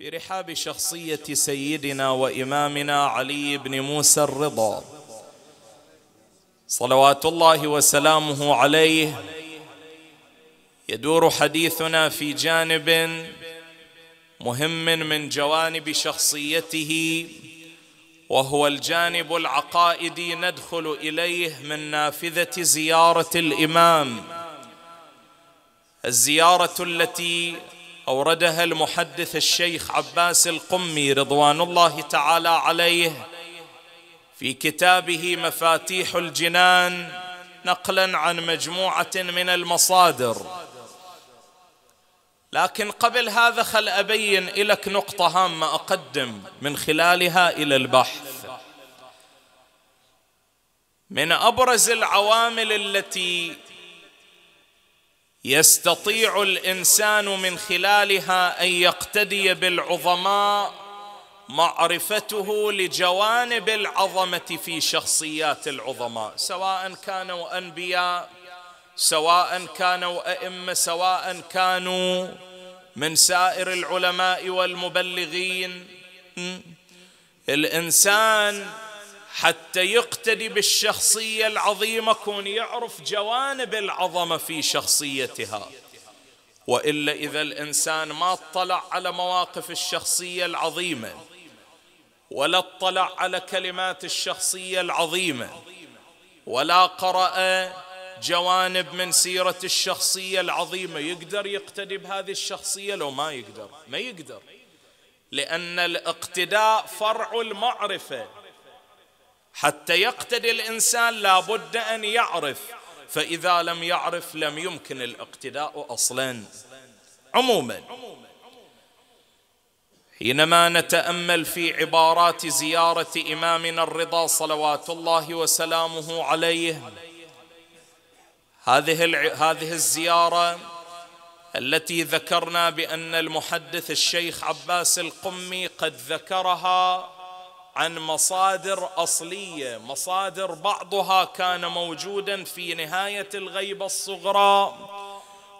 في رحاب شخصية سيدنا وإمامنا علي بن موسى الرضا صلوات الله وسلامه عليه يدور حديثنا في جانب مهم من جوانب شخصيته وهو الجانب العقائدي ندخل اليه من نافذه زياره الامام الزياره التي اوردها المحدث الشيخ عباس القمي رضوان الله تعالى عليه في كتابه مفاتيح الجنان نقلا عن مجموعه من المصادر لكن قبل هذا خل ابين لك نقطه هامه اقدم من خلالها الى البحث من ابرز العوامل التي يستطيع الانسان من خلالها ان يقتدي بالعظماء معرفته لجوانب العظمه في شخصيات العظماء سواء كانوا انبياء سواء كانوا ائمه سواء كانوا من سائر العلماء والمبلغين الانسان حتى يقتدي بالشخصية العظيمة كون يعرف جوانب العظمة في شخصيتها وإلا إذا الإنسان ما اطلع على مواقف الشخصية العظيمة ولا اطلع على كلمات الشخصية العظيمة ولا قرأ جوانب من سيرة الشخصية العظيمة يقدر يقتدي بهذه الشخصية لو ما يقدر ما يقدر لأن الاقتداء فرع المعرفة حتى يقتدي الانسان لابد ان يعرف فاذا لم يعرف لم يمكن الاقتداء اصلا عموما حينما نتامل في عبارات زياره امامنا الرضا صلوات الله وسلامه عليه هذه هذه الزياره التي ذكرنا بان المحدث الشيخ عباس القمي قد ذكرها عن مصادر اصليه مصادر بعضها كان موجودا في نهايه الغيبه الصغرى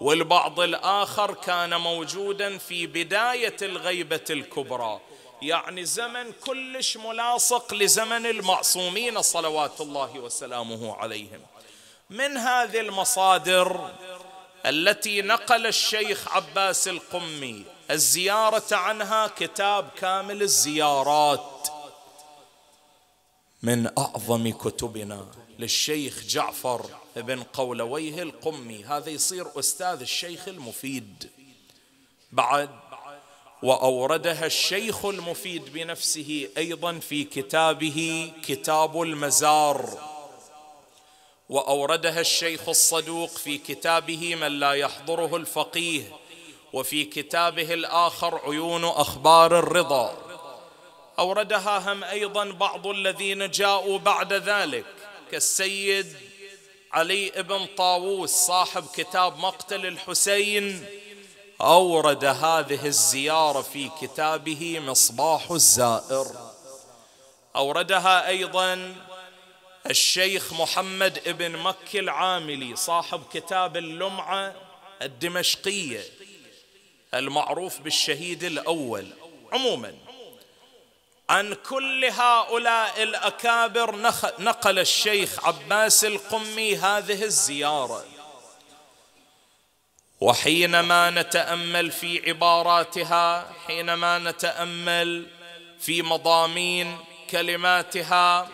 والبعض الاخر كان موجودا في بدايه الغيبه الكبرى يعني زمن كلش ملاصق لزمن المعصومين صلوات الله وسلامه عليهم من هذه المصادر التي نقل الشيخ عباس القمي الزياره عنها كتاب كامل الزيارات من أعظم كتبنا للشيخ جعفر بن قولويه القمي هذا يصير أستاذ الشيخ المفيد بعد وأوردها الشيخ المفيد بنفسه أيضا في كتابه كتاب المزار وأوردها الشيخ الصدوق في كتابه من لا يحضره الفقيه وفي كتابه الآخر عيون أخبار الرضا اوردها هم ايضا بعض الذين جاءوا بعد ذلك كالسيد علي بن طاووس صاحب كتاب مقتل الحسين اورد هذه الزياره في كتابه مصباح الزائر اوردها ايضا الشيخ محمد بن مكي العاملي صاحب كتاب اللمعه الدمشقيه المعروف بالشهيد الاول عموما عن كل هؤلاء الأكابر نقل الشيخ عباس القمي هذه الزيارة وحينما نتأمل في عباراتها حينما نتأمل في مضامين كلماتها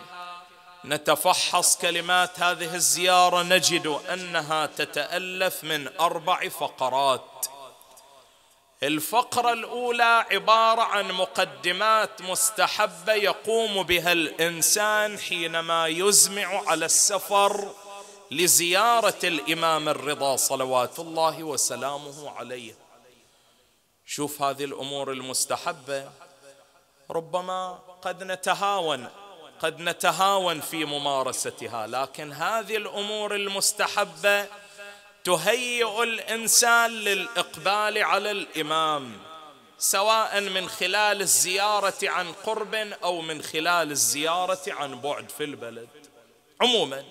نتفحص كلمات هذه الزيارة نجد أنها تتألف من أربع فقرات الفقره الاولى عباره عن مقدمات مستحبه يقوم بها الانسان حينما يزمع على السفر لزياره الامام الرضا صلوات الله وسلامه عليه شوف هذه الامور المستحبه ربما قد نتهاون قد نتهاون في ممارستها لكن هذه الامور المستحبه تهيئ الانسان للاقبال على الامام سواء من خلال الزياره عن قرب او من خلال الزياره عن بعد في البلد عموما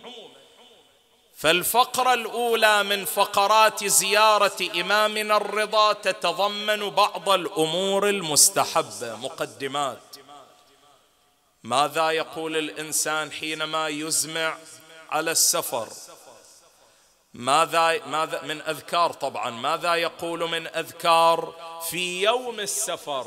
فالفقره الاولى من فقرات زياره امامنا الرضا تتضمن بعض الامور المستحبه مقدمات ماذا يقول الانسان حينما يزمع على السفر ماذا, ماذا من أذكار طبعا ماذا يقول من أذكار في يوم السفر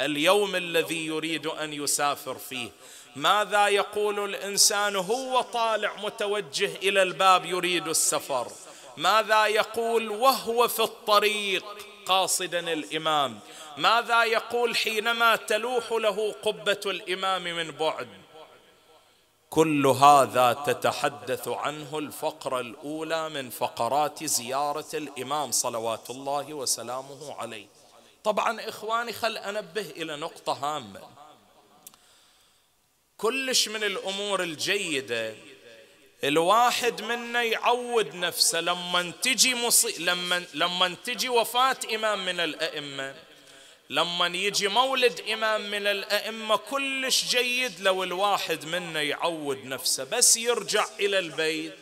اليوم الذي يريد أن يسافر فيه ماذا يقول الإنسان هو طالع متوجه إلى الباب يريد السفر ماذا يقول وهو في الطريق قاصدا الإمام ماذا يقول حينما تلوح له قبة الإمام من بعد كل هذا تتحدث عنه الفقره الاولى من فقرات زياره الامام صلوات الله وسلامه عليه طبعا اخواني خل انبه الى نقطه هامه كلش من الامور الجيده الواحد منا يعود نفسه لما تجي مصي... لما لما تجي وفاه امام من الائمه لما يجي مولد إمام من الأئمة كلش جيد لو الواحد منا يعود نفسه بس يرجع إلى البيت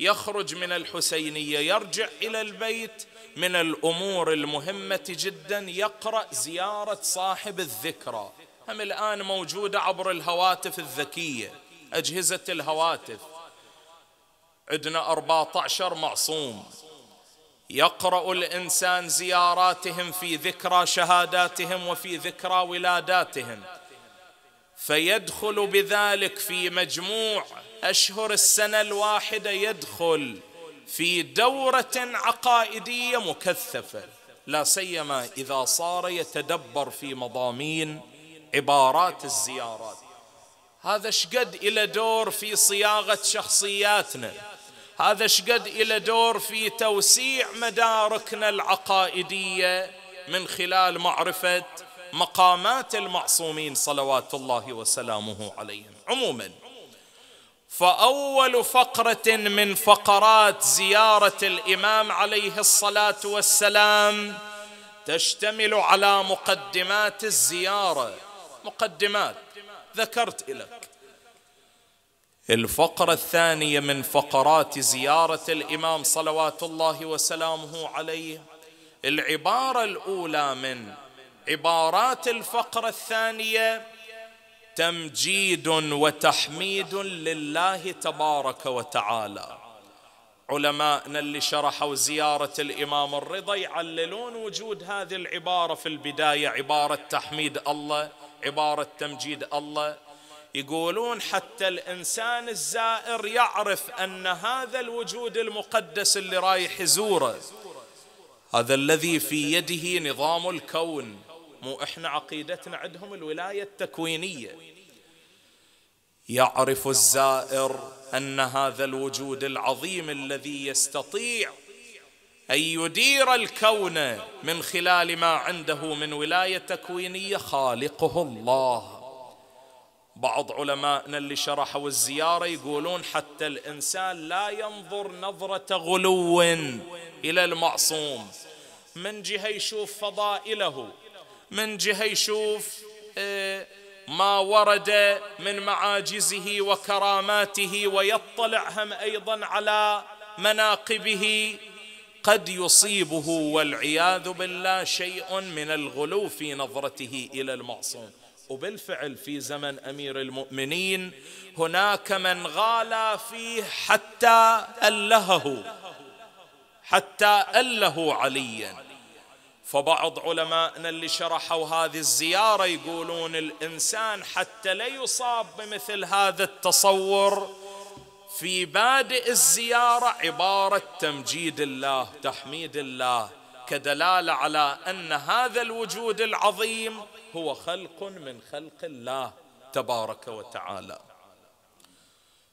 يخرج من الحسينية يرجع إلى البيت من الأمور المهمة جدا يقرأ زيارة صاحب الذكرى هم الآن موجودة عبر الهواتف الذكية أجهزة الهواتف عندنا 14 معصوم يقرا الانسان زياراتهم في ذكرى شهاداتهم وفي ذكرى ولاداتهم فيدخل بذلك في مجموع اشهر السنه الواحده يدخل في دوره عقائديه مكثفه لا سيما اذا صار يتدبر في مضامين عبارات الزيارات هذا شقد الى دور في صياغه شخصياتنا هذا شقد إلى دور في توسيع مداركنا العقائدية من خلال معرفة مقامات المعصومين صلوات الله وسلامه عليهم عموما فأول فقرة من فقرات زيارة الإمام عليه الصلاة والسلام تشتمل على مقدمات الزيارة مقدمات ذكرت لك الفقرة الثانية من فقرات زيارة الإمام صلوات الله وسلامه عليه العبارة الأولى من عبارات الفقرة الثانية تمجيد وتحميد لله تبارك وتعالى علماءنا اللي شرحوا زيارة الإمام الرضا يعللون وجود هذه العبارة في البداية عبارة تحميد الله عبارة تمجيد الله يقولون حتى الانسان الزائر يعرف ان هذا الوجود المقدس اللي رايح يزوره هذا الذي في يده نظام الكون مو احنا عقيدتنا عندهم الولايه التكوينيه يعرف الزائر ان هذا الوجود العظيم الذي يستطيع ان يدير الكون من خلال ما عنده من ولايه تكوينيه خالقه الله بعض علمائنا اللي شرحوا الزيارة يقولون حتى الإنسان لا ينظر نظرة غلو إلى المعصوم من جهة يشوف فضائله من جهة يشوف آه، ما ورد من معاجزه وكراماته ويطلع هم أيضا على مناقبه قد يصيبه والعياذ بالله شيء من الغلو في نظرته إلى المعصوم وبالفعل في زمن امير المؤمنين هناك من غالى فيه حتى ألهه حتى أله عليا فبعض علمائنا اللي شرحوا هذه الزياره يقولون الانسان حتى لا يصاب بمثل هذا التصور في بادئ الزياره عباره تمجيد الله تحميد الله كدلاله على ان هذا الوجود العظيم هو خلق من خلق الله تبارك وتعالى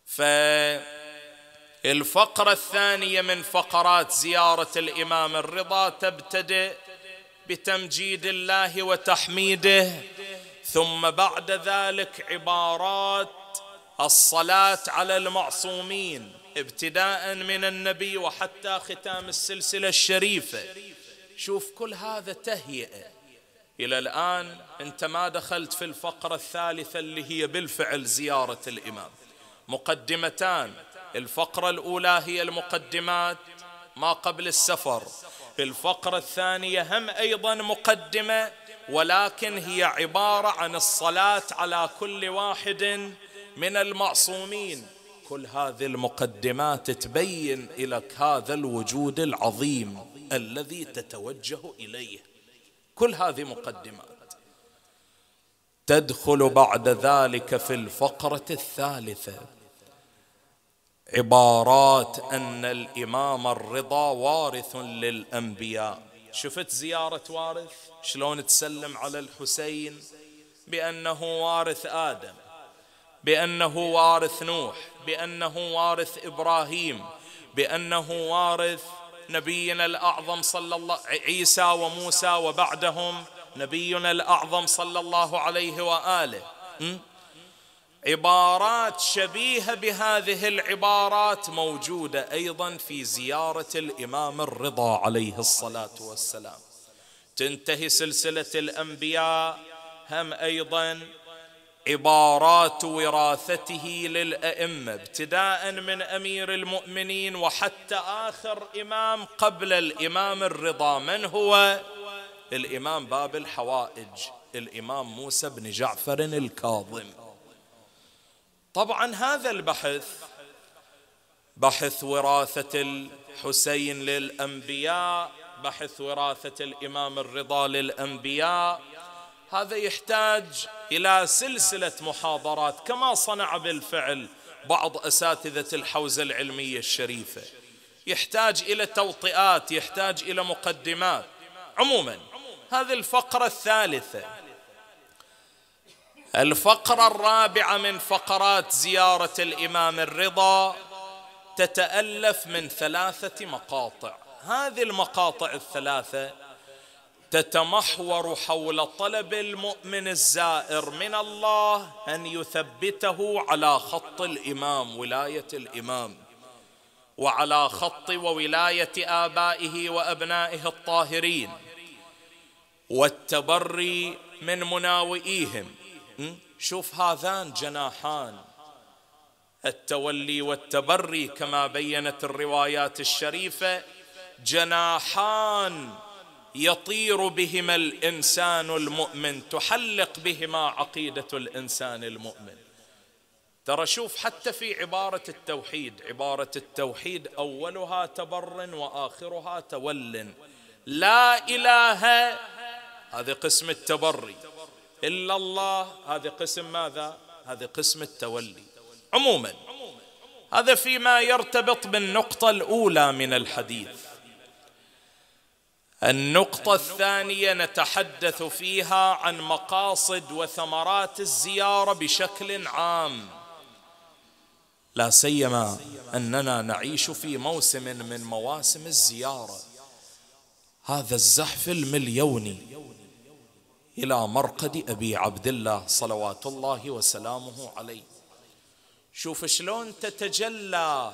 فالفقرة الثانية من فقرات زيارة الإمام الرضا تبتدئ بتمجيد الله وتحميده ثم بعد ذلك عبارات الصلاة على المعصومين ابتداء من النبي وحتى ختام السلسلة الشريفة شوف كل هذا تهيئة الى الان انت ما دخلت في الفقره الثالثه اللي هي بالفعل زياره الامام مقدمتان الفقره الاولى هي المقدمات ما قبل السفر الفقره الثانيه هم ايضا مقدمه ولكن هي عباره عن الصلاه على كل واحد من المعصومين كل هذه المقدمات تبين لك هذا الوجود العظيم الذي تتوجه اليه كل هذه مقدمات تدخل بعد ذلك في الفقرة الثالثة عبارات أن الإمام الرضا وارث للأنبياء شفت زيارة وارث شلون تسلم على الحسين بأنه وارث آدم بأنه وارث نوح بأنه وارث إبراهيم بأنه وارث نبينا الأعظم صلى الله عيسى وموسى وبعدهم نبينا الأعظم صلى الله عليه وآله عبارات شبيهة بهذه العبارات موجودة أيضا في زيارة الإمام الرضا عليه الصلاة والسلام تنتهي سلسلة الأنبياء هم أيضا عبارات وراثته للائمه ابتداء من امير المؤمنين وحتى اخر امام قبل الامام الرضا من هو الامام باب الحوائج الامام موسى بن جعفر الكاظم طبعا هذا البحث بحث وراثه الحسين للانبياء بحث وراثه الامام الرضا للانبياء هذا يحتاج الى سلسله محاضرات كما صنع بالفعل بعض اساتذه الحوزه العلميه الشريفه يحتاج الى توطئات يحتاج الى مقدمات عموما هذه الفقره الثالثه الفقره الرابعه من فقرات زياره الامام الرضا تتالف من ثلاثه مقاطع هذه المقاطع الثلاثه تتمحور حول طلب المؤمن الزائر من الله ان يثبته على خط الامام ولايه الامام وعلى خط وولايه ابائه وابنائه الطاهرين والتبري من مناوئيهم شوف هذان جناحان التولي والتبري كما بينت الروايات الشريفه جناحان يطير بهما الانسان المؤمن تحلق بهما عقيده الانسان المؤمن ترى شوف حتى في عباره التوحيد عباره التوحيد اولها تبر واخرها تول لا اله هذا قسم التبري الا الله هذا قسم ماذا هذا قسم التولي عموما هذا فيما يرتبط بالنقطه الاولى من الحديث النقطة الثانية نتحدث فيها عن مقاصد وثمرات الزيارة بشكل عام لا سيما أننا نعيش في موسم من مواسم الزيارة هذا الزحف المليوني إلى مرقد أبي عبد الله صلوات الله وسلامه عليه شوف شلون تتجلى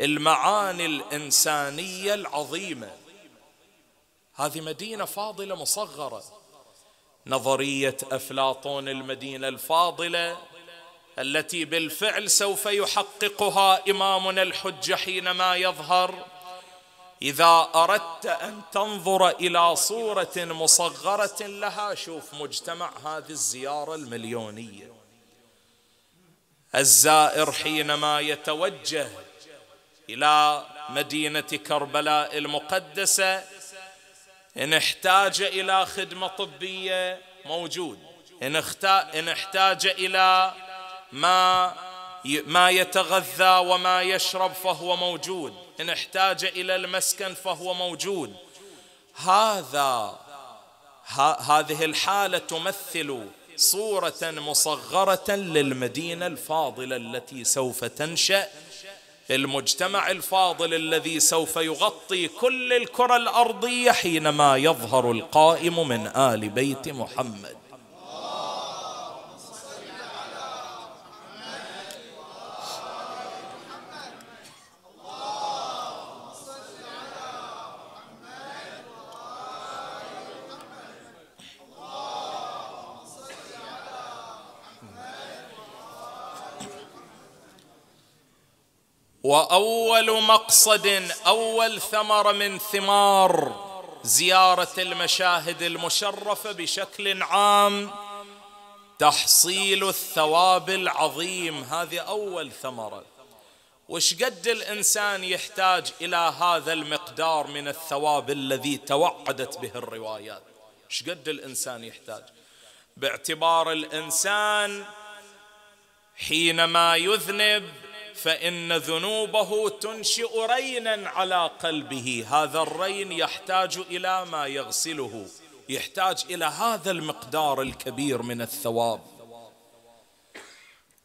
المعاني الإنسانية العظيمة هذه مدينة فاضلة مصغرة نظرية أفلاطون المدينة الفاضلة التي بالفعل سوف يحققها إمامنا الحجة حينما يظهر إذا أردت أن تنظر إلى صورة مصغرة لها شوف مجتمع هذه الزيارة المليونية الزائر حينما يتوجه إلى مدينة كربلاء المقدسة إن احتاج إلى خدمة طبية موجود إن احتاج إلى ما ما يتغذى وما يشرب فهو موجود إن احتاج إلى المسكن فهو موجود هذا هذه الحالة تمثل صورة مصغرة للمدينة الفاضلة التي سوف تنشأ المجتمع الفاضل الذي سوف يغطي كل الكره الارضيه حينما يظهر القائم من ال بيت محمد واول مقصد اول ثمره من ثمار زياره المشاهد المشرفه بشكل عام تحصيل الثواب العظيم هذه اول ثمره وش قد الانسان يحتاج الى هذا المقدار من الثواب الذي توعدت به الروايات ايش قد الانسان يحتاج باعتبار الانسان حينما يذنب فان ذنوبه تنشئ رينا على قلبه هذا الرين يحتاج الى ما يغسله يحتاج الى هذا المقدار الكبير من الثواب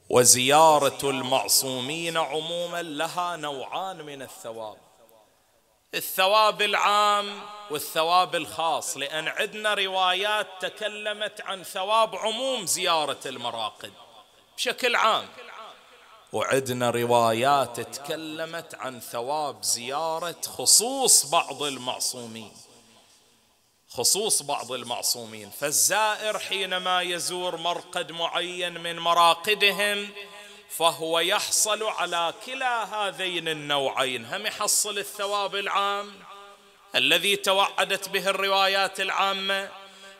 وزياره المعصومين عموما لها نوعان من الثواب الثواب العام والثواب الخاص لان عندنا روايات تكلمت عن ثواب عموم زياره المراقد بشكل عام وعدنا روايات تكلمت عن ثواب زيارة خصوص بعض المعصومين خصوص بعض المعصومين فالزائر حينما يزور مرقد معين من مراقدهم فهو يحصل على كلا هذين النوعين هم يحصل الثواب العام الذي توعدت به الروايات العامه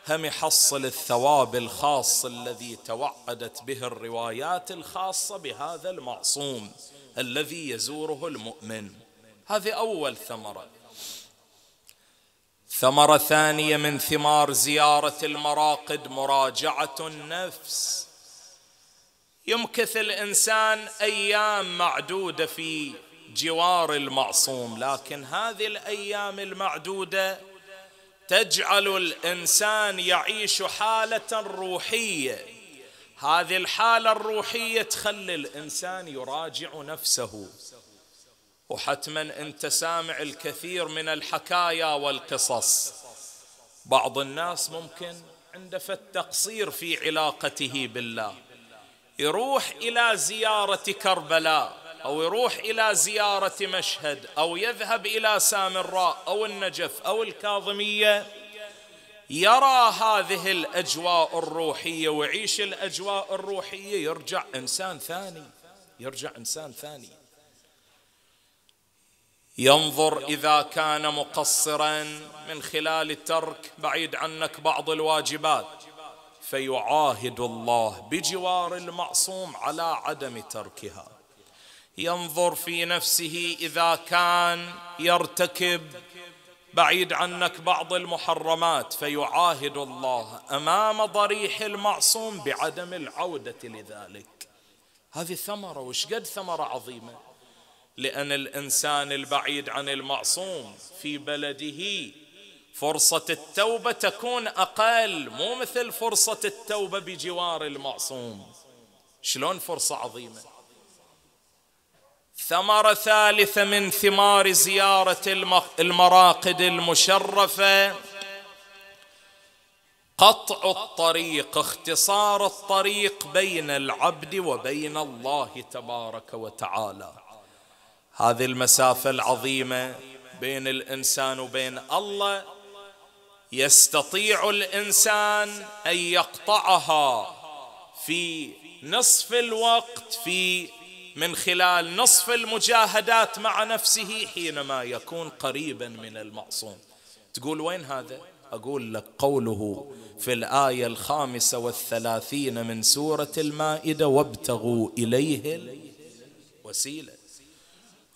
هم يحصل الثواب الخاص الذي توعدت به الروايات الخاصة بهذا المعصوم الذي يزوره المؤمن هذه أول ثمرة ثمرة ثانية من ثمار زيارة المراقد مراجعة النفس يمكث الإنسان أيام معدودة في جوار المعصوم لكن هذه الأيام المعدودة تجعل الانسان يعيش حاله روحيه هذه الحاله الروحيه تخلي الانسان يراجع نفسه وحتما انت سامع الكثير من الحكايا والقصص بعض الناس ممكن عنده فت تقصير في علاقته بالله يروح الى زياره كربلاء أو يروح إلى زيارة مشهد أو يذهب إلى سامراء أو النجف أو الكاظمية يرى هذه الأجواء الروحية ويعيش الأجواء الروحية يرجع إنسان ثاني يرجع إنسان ثاني ينظر اذا كان مقصرا من خلال الترك بعيد عنك بعض الواجبات فيعاهد الله بجوار المعصوم على عدم تركها ينظر في نفسه اذا كان يرتكب بعيد عنك بعض المحرمات فيعاهد الله امام ضريح المعصوم بعدم العوده لذلك هذه ثمره قد ثمره عظيمه لان الانسان البعيد عن المعصوم في بلده فرصه التوبه تكون اقل مو مثل فرصه التوبه بجوار المعصوم شلون فرصه عظيمه ثمره ثالثه من ثمار زياره المراقد المشرفه قطع الطريق اختصار الطريق بين العبد وبين الله تبارك وتعالى هذه المسافه العظيمه بين الانسان وبين الله يستطيع الانسان ان يقطعها في نصف الوقت في من خلال نصف المجاهدات مع نفسه حينما يكون قريبا من المعصوم تقول وين هذا أقول لك قوله في الآية الخامسة والثلاثين من سورة المائدة وابتغوا إليه الوسيله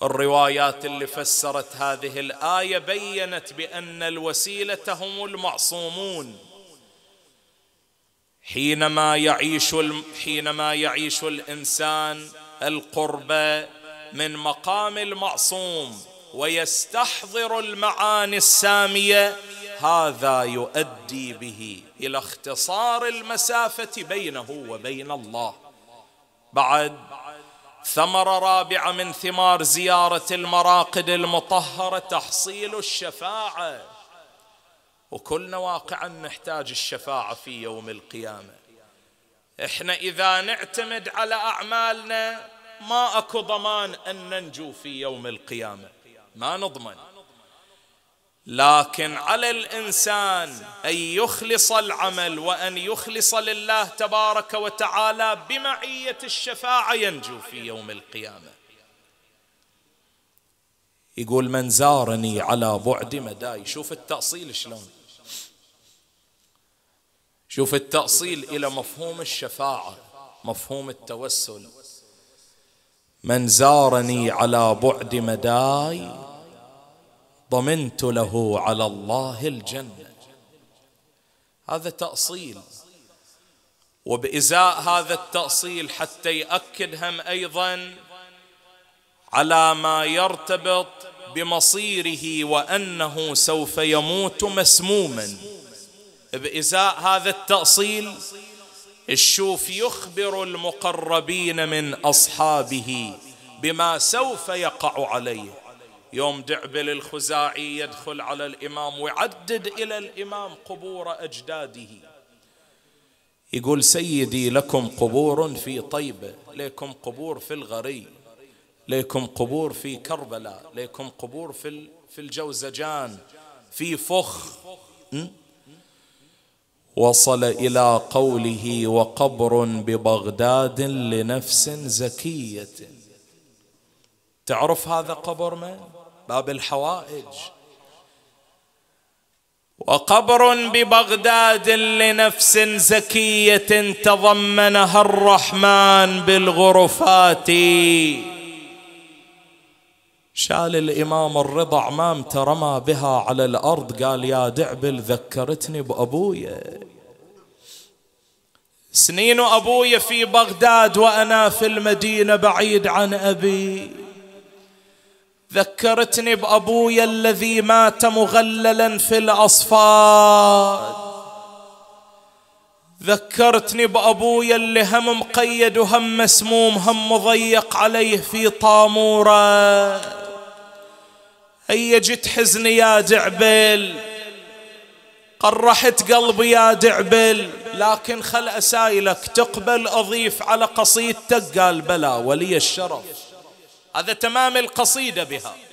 الروايات اللي فسرت هذه الآية بيّنت بأن الوسيلة هم المعصومون حينما يعيش حينما يعيش الإنسان القرب من مقام المعصوم ويستحضر المعاني الساميه هذا يؤدي به الى اختصار المسافه بينه وبين الله بعد ثمره رابعه من ثمار زياره المراقد المطهره تحصيل الشفاعه وكلنا واقعا نحتاج الشفاعه في يوم القيامه احنا اذا نعتمد على اعمالنا ما اكو ضمان ان ننجو في يوم القيامه ما نضمن لكن على الانسان ان يخلص العمل وان يخلص لله تبارك وتعالى بمعيه الشفاعه ينجو في يوم القيامه يقول من زارني على بعد مداي شوف التاصيل شلون شوف التأصيل إلى مفهوم الشفاعة مفهوم التوسل من زارني على بعد مداي ضمنت له على الله الجنة هذا تأصيل وبإزاء هذا التأصيل حتى يأكد هم أيضا على ما يرتبط بمصيره وأنه سوف يموت مسموما بإزاء هذا التأصيل الشوف يخبر المقربين من أصحابه بما سوف يقع عليه يوم دعبل الخزاعي يدخل على الإمام ويعدد إلى الإمام قبور أجداده يقول سيدي لكم قبور في طيبة لكم قبور في الغري لكم قبور في كربلاء لكم قبور في في الجوزجان في فخ م? وصل الى قوله وقبر ببغداد لنفس زكيه تعرف هذا قبر من باب الحوائج وقبر ببغداد لنفس زكيه تضمنها الرحمن بالغرفات شال الإمام الرضا عمام رمى بها على الأرض قال يا دعبل ذكرتني بأبويا سنين أبويا في بغداد وأنا في المدينة بعيد عن أبي ذكرتني بأبويا الذي مات مغللا في الأصفاد ذكرتني بأبويا اللي هم مقيد وهم مسموم هم مضيق عليه في طاموره هي جت حزني يا دعبل قرحت قلبي يا دعبل لكن خل أسائلك تقبل أضيف على قصيدتك قال بلى ولي الشرف هذا تمام القصيدة بها